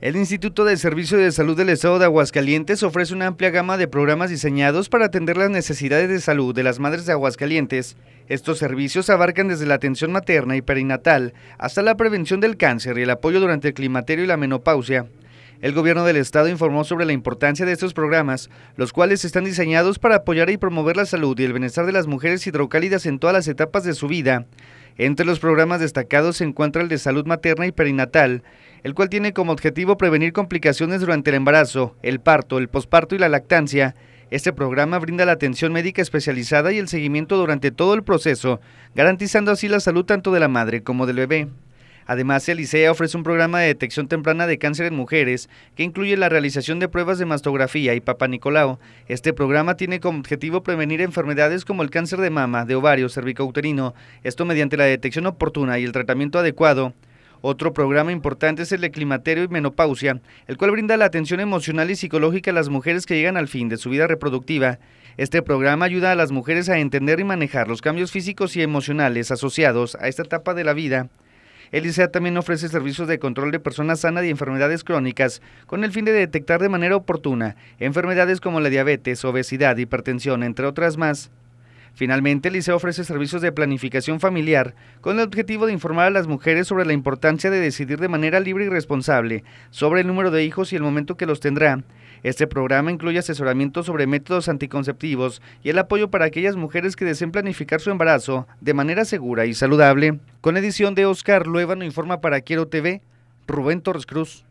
El Instituto de Servicio de Salud del Estado de Aguascalientes ofrece una amplia gama de programas diseñados para atender las necesidades de salud de las madres de Aguascalientes. Estos servicios abarcan desde la atención materna y perinatal hasta la prevención del cáncer y el apoyo durante el climaterio y la menopausia. El gobierno del estado informó sobre la importancia de estos programas, los cuales están diseñados para apoyar y promover la salud y el bienestar de las mujeres hidrocálidas en todas las etapas de su vida. Entre los programas destacados se encuentra el de salud materna y perinatal, el cual tiene como objetivo prevenir complicaciones durante el embarazo, el parto, el posparto y la lactancia. Este programa brinda la atención médica especializada y el seguimiento durante todo el proceso, garantizando así la salud tanto de la madre como del bebé. Además, el Elisea ofrece un programa de detección temprana de cáncer en mujeres que incluye la realización de pruebas de mastografía y Papa Nicolao. Este programa tiene como objetivo prevenir enfermedades como el cáncer de mama, de ovario, cervicouterino, esto mediante la detección oportuna y el tratamiento adecuado. Otro programa importante es el de climaterio y menopausia, el cual brinda la atención emocional y psicológica a las mujeres que llegan al fin de su vida reproductiva. Este programa ayuda a las mujeres a entender y manejar los cambios físicos y emocionales asociados a esta etapa de la vida. El ICEA también ofrece servicios de control de personas sanas y enfermedades crónicas, con el fin de detectar de manera oportuna enfermedades como la diabetes, obesidad, hipertensión, entre otras más. Finalmente, el liceo ofrece servicios de planificación familiar con el objetivo de informar a las mujeres sobre la importancia de decidir de manera libre y responsable sobre el número de hijos y el momento que los tendrá. Este programa incluye asesoramiento sobre métodos anticonceptivos y el apoyo para aquellas mujeres que deseen planificar su embarazo de manera segura y saludable. Con edición de Oscar Luevano informa para Quiero TV, Rubén Torres Cruz.